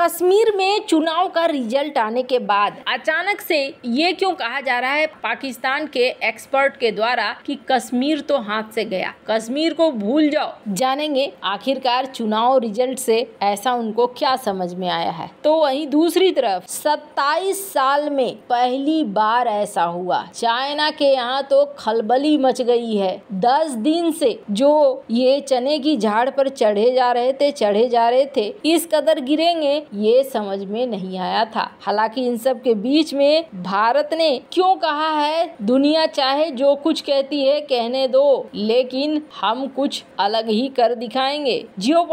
कश्मीर में चुनाव का रिजल्ट आने के बाद अचानक से ये क्यों कहा जा रहा है पाकिस्तान के एक्सपर्ट के द्वारा कि कश्मीर तो हाथ से गया कश्मीर को भूल जाओ जानेंगे आखिरकार चुनाव रिजल्ट से ऐसा उनको क्या समझ में आया है तो वही दूसरी तरफ 27 साल में पहली बार ऐसा हुआ चाइना के यहाँ तो खलबली मच गई है दस दिन से जो ये चने की झाड़ पर चढ़े जा रहे थे चढ़े जा रहे थे इस कदर गिरेंगे ये समझ में नहीं आया था हालांकि इन सब के बीच में भारत ने क्यों कहा है दुनिया चाहे जो कुछ कहती है कहने दो लेकिन हम कुछ अलग ही कर दिखाएंगे जियो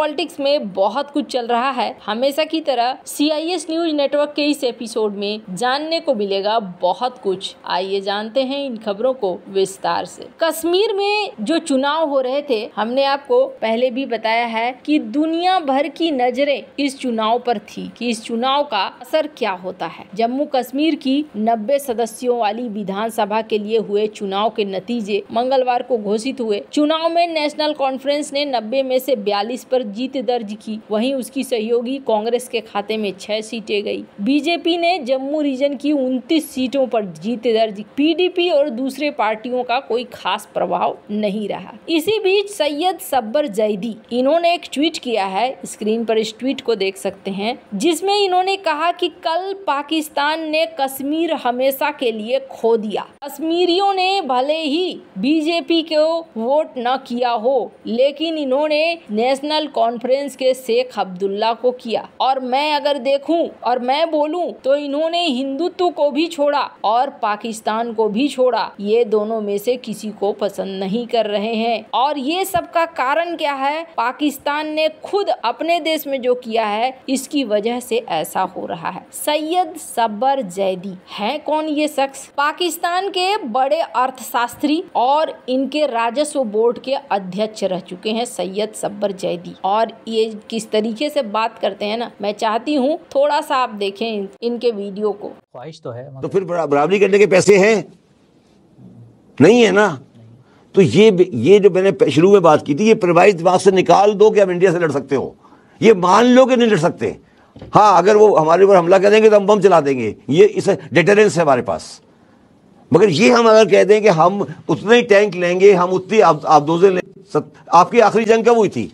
में बहुत कुछ चल रहा है हमेशा की तरह सी न्यूज नेटवर्क के इस एपिसोड में जानने को मिलेगा बहुत कुछ आइए जानते हैं इन खबरों को विस्तार से कश्मीर में जो चुनाव हो रहे थे हमने आपको पहले भी बताया है कि दुनिया भर की नजरें इस चुनाव पर थी कि इस चुनाव का असर क्या होता है जम्मू कश्मीर की 90 सदस्यों वाली विधानसभा के लिए हुए चुनाव के नतीजे मंगलवार को घोषित हुए चुनाव में नेशनल कॉन्फ्रेंस ने 90 में से 42 पर जीत दर्ज की वहीं उसकी सहयोगी कांग्रेस के खाते में छह सीटें गई बीजेपी ने जम्मू रीजन की उनतीस सीटों पर जीत दर्ज पीडीपी और दूसरे पार्टियों का कोई खास प्रभाव नहीं रहा इसी बीच सैयद सब्बर जैदी इन्होंने एक ट्वीट किया है स्क्रीन पर इस ट्वीट को देख सकते हैं जिसमें इन्होंने कहा कि कल पाकिस्तान ने कश्मीर हमेशा के लिए खो दिया कश्मीरियों ने भले ही बीजेपी को वोट न किया हो लेकिन इन्होंने नेशनल कॉन्फ्रेंस के शेख अब्दुल्ला को किया और मैं अगर देखूं और मैं बोलूं तो इन्होंने हिंदुत्व को भी छोड़ा और पाकिस्तान को भी छोड़ा ये दोनों में से किसी को पसंद नहीं कर रहे हैं और ये सब का कारण क्या है पाकिस्तान ने खुद अपने देश में जो किया है इसकी वजह से ऐसा हो रहा है सैयद सब्बर जैदी है कौन ये शख्स पाकिस्तान के बड़े अर्थशास्त्री और इनके राजस्व बोर्ड के अध्यक्ष रह चुके हैं सैयद सब्बर जैदी और ये किस तरीके से बात करते हैं ना मैं चाहती हूँ थोड़ा सा आप देखें इनके वीडियो को ख्वाहिश तो है तो फिर बराबरी करने के पैसे है नहीं है ना तो ये ये जो मैंने शुरू में बात की थी ये प्रभावित दिमाग से निकाल दो कि हम इंडिया से लड़ सकते हो ये मान लो कि नहीं लड़ सकते हाँ अगर वो हमारे ऊपर हमला कर देंगे तो हम बम चला देंगे ये इस डिटेरेंस है हमारे पास मगर ये हम अगर कह दें कि हम उतने ही टैंक लेंगे हम उतनी आपदोजे लेंगे आपकी आखिरी जंग कब हुई थी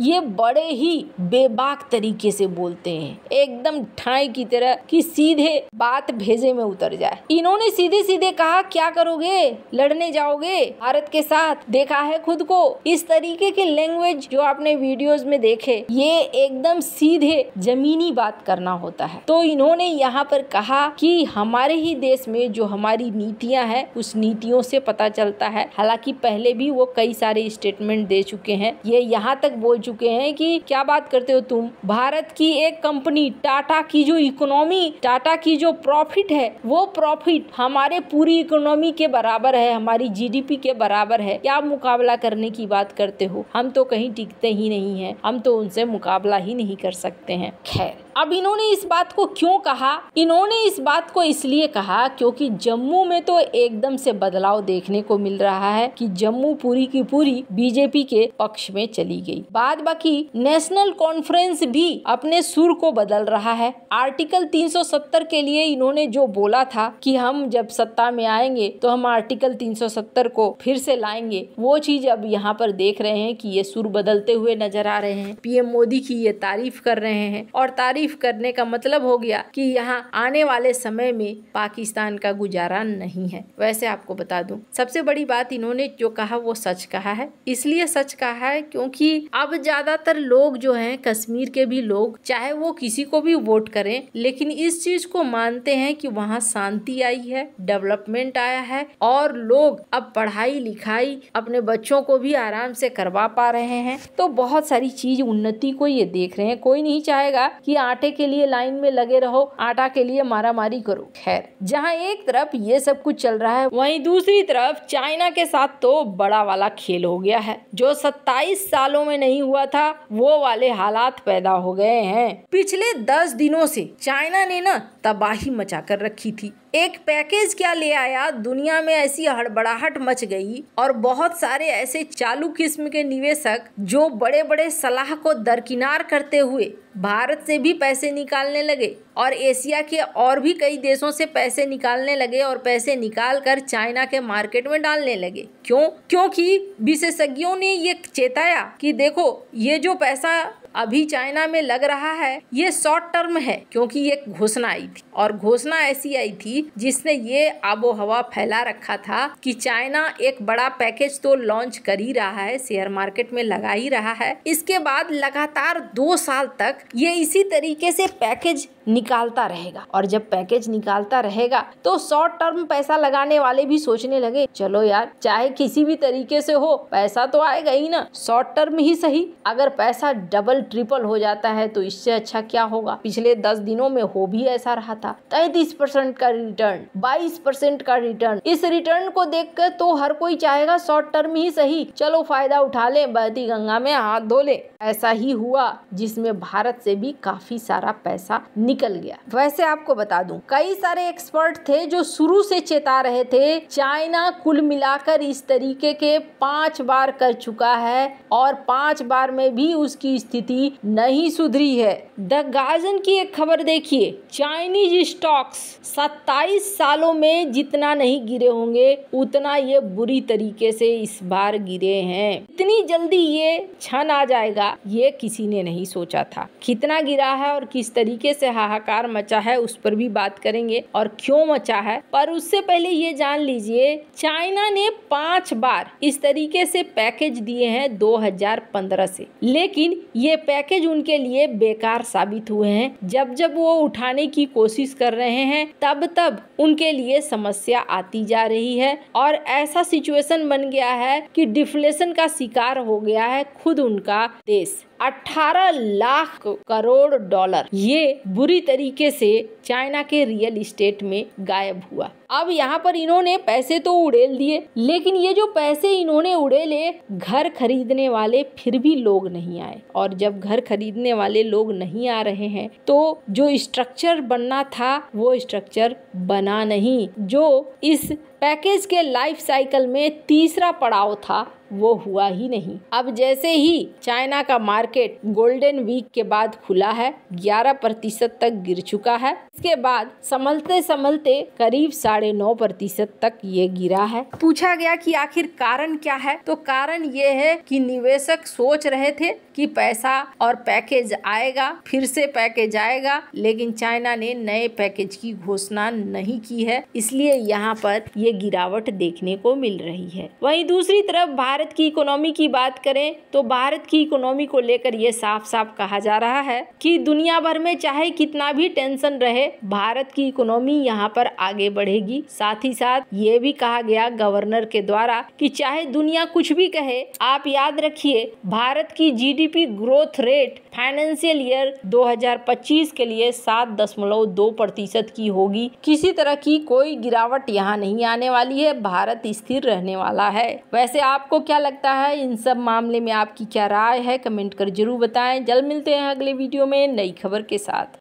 ये बड़े ही बेबाक तरीके से बोलते हैं एकदम ठाई की तरह कि सीधे बात भेजे में उतर जाए इन्होंने सीधे सीधे कहा क्या करोगे लड़ने जाओगे भारत के साथ देखा है खुद को इस तरीके के लैंग्वेज जो आपने वीडियोस में देखे ये एकदम सीधे जमीनी बात करना होता है तो इन्होंने यहाँ पर कहा कि हमारे ही देश में जो हमारी नीतियाँ हैं उस नीतियों से पता चलता है हालांकि पहले भी वो कई सारे स्टेटमेंट दे चुके हैं ये यहाँ तक बोल चुके हैं कि क्या बात करते हो तुम भारत की एक कंपनी टाटा की जो इकोनॉमी टाटा की जो प्रॉफिट है वो प्रॉफिट हमारे पूरी इकोनॉमी के बराबर है हमारी जीडीपी के बराबर है क्या मुकाबला करने की बात करते हो हम तो कहीं टिकते ही नहीं है हम तो उनसे मुकाबला ही नहीं कर सकते हैं खैर अब इन्होंने इस बात को क्यों कहा इन्होंने इस बात को इसलिए कहा क्योंकि जम्मू में तो एकदम से बदलाव देखने को मिल रहा है कि जम्मू पूरी की पूरी बीजेपी के पक्ष में चली गई बाद बाकी नेशनल कॉन्फ्रेंस भी अपने सुर को बदल रहा है आर्टिकल 370 के लिए इन्होंने जो बोला था कि हम जब सत्ता में आएंगे तो हम आर्टिकल 370 को फिर से लाएंगे वो चीज अब यहाँ पर देख रहे हैं कि ये सुर बदलते हुए नजर आ रहे हैं पीएम मोदी की ये तारीफ कर रहे हैं और तारीफ तारीफ करने का मतलब हो गया कि यहाँ आने वाले समय में पाकिस्तान का गुजारा नहीं है वैसे आपको बता दूं सबसे बड़ी बात इन्होंने जो कहा वो सच कहा है इसलिए सच कहा है क्योंकि अब ज्यादातर लोग जो हैं कश्मीर के भी लोग चाहे वो किसी को भी वोट करें लेकिन इस चीज को मानते हैं कि वहाँ शांति आई है डेवलपमेंट आया है और लोग अब पढ़ाई लिखाई अपने बच्चों को भी आराम से करवा पा रहे हैं तो बहुत सारी चीज उन्नति को ये देख रहे हैं कोई नहीं चाहेगा कि आटे के लिए लाइन में लगे रहो आटा के लिए मारामारी करो खैर जहाँ एक तरफ ये सब कुछ चल रहा है वहीं दूसरी तरफ चाइना के साथ तो बड़ा वाला खेल हो गया है जो 27 सालों में नहीं हुआ था वो वाले हालात पैदा हो गए हैं पिछले 10 दिनों से चाइना ने ना तबाही मचा कर रखी थी एक पैकेज क्या ले आया दुनिया में ऐसी हड़बड़ाहट मच गई और बहुत सारे ऐसे चालू किस्म के निवेशक जो बड़े बड़े सलाह को दरकिनार करते हुए भारत से भी पैसे निकालने लगे और एशिया के और भी कई देशों से पैसे निकालने लगे और पैसे निकाल कर चाइना के मार्केट में डालने लगे क्यों क्योंकि विशेषज्ञों ने ये चेताया कि देखो ये जो पैसा अभी चाइना में लग रहा है ये शॉर्ट टर्म है क्योंकि ये घोषणा आई थी और घोषणा ऐसी आई थी जिसने ये आबो हवा फैला रखा था कि चाइना एक बड़ा पैकेज तो लॉन्च कर ही रहा है शेयर मार्केट में लगा ही रहा है इसके बाद लगातार दो साल तक ये इसी तरीके से पैकेज निकालता रहेगा और जब पैकेज निकालता रहेगा तो शॉर्ट टर्म पैसा लगाने वाले भी सोचने लगे चलो यार चाहे किसी भी तरीके से हो पैसा तो आएगा ही ना शॉर्ट टर्म ही सही अगर पैसा डबल ट्रिपल हो जाता है तो इससे अच्छा क्या होगा पिछले दस दिनों में हो भी ऐसा रहा था तैतीस परसेंट का रिटर्न बाईस परसेंट का रिटर्न इस रिटर्न को देख कर तो हर कोई चाहेगा शॉर्ट टर्म ही सही चलो फायदा उठा ले बहती गंगा में हाथ धो ले ऐसा ही हुआ जिसमें भारत से भी काफी सारा पैसा निकल गया वैसे आपको बता दूं कई सारे एक्सपर्ट थे जो शुरू से चेता रहे थे चाइना कुल मिलाकर इस तरीके के पांच बार कर चुका है और पांच बार में भी उसकी स्थिति स्थिति नहीं सुधरी है द गार्जन की एक खबर देखिए चाइनीज स्टॉक्स 27 सालों में जितना नहीं गिरे होंगे उतना ये बुरी तरीके से इस बार गिरे हैं इतनी जल्दी ये छन आ जाएगा ये किसी ने नहीं सोचा था कितना गिरा है और किस तरीके से हाहाकार मचा है उस पर भी बात करेंगे और क्यों मचा है पर उससे पहले ये जान लीजिए चाइना ने पांच बार इस तरीके से पैकेज दिए हैं 2015 से लेकिन ये पैकेज उनके लिए बेकार साबित हुए हैं जब जब वो उठाने की कोशिश कर रहे हैं तब तब उनके लिए समस्या आती जा रही है और ऐसा सिचुएशन बन गया है कि डिफ्लेशन का शिकार हो गया है खुद उनका देश 18 लाख करोड़ डॉलर ये बुरी तरीके से चाइना के रियल इस्टेट में गायब हुआ अब यहाँ पर इन्होंने पैसे तो उड़ेल दिए लेकिन ये जो पैसे इन्होंने उड़ेले घर खरीदने वाले फिर भी लोग नहीं आए और जब घर खरीदने वाले लोग नहीं आ रहे हैं तो जो स्ट्रक्चर बनना था वो स्ट्रक्चर बना नहीं जो इस पैकेज के लाइफ साइकिल में तीसरा पड़ाव था वो हुआ ही नहीं अब जैसे ही चाइना का मार्केट गोल्डन वीक के बाद खुला है 11 प्रतिशत तक गिर चुका है इसके बाद संभलते संभलते करीब साढ़े नौ प्रतिशत तक ये गिरा है पूछा गया कि आखिर कारण क्या है तो कारण ये है कि निवेशक सोच रहे थे कि पैसा और पैकेज आएगा फिर से पैकेज आएगा लेकिन चाइना ने नए पैकेज की घोषणा नहीं की है इसलिए यहाँ पर ये गिरावट देखने को मिल रही है वहीं दूसरी तरफ भारत की इकोनॉमी की बात करें तो भारत की इकोनॉमी को लेकर ये साफ साफ कहा जा रहा है कि दुनिया भर में चाहे कितना भी टेंशन रहे भारत की इकोनॉमी यहाँ पर आगे बढ़ेगी साथ ही साथ ये भी कहा गया गवर्नर के द्वारा कि चाहे दुनिया कुछ भी कहे आप याद रखिए भारत की GD GDP growth rate financial year 2025 के लिए सात दशमलव दो प्रतिशत की होगी किसी तरह की कोई गिरावट यहाँ नहीं आने वाली है भारत स्थिर रहने वाला है वैसे आपको क्या लगता है इन सब मामले में आपकी क्या राय है कमेंट कर जरूर बताएं जल्द मिलते हैं अगले वीडियो में नई खबर के साथ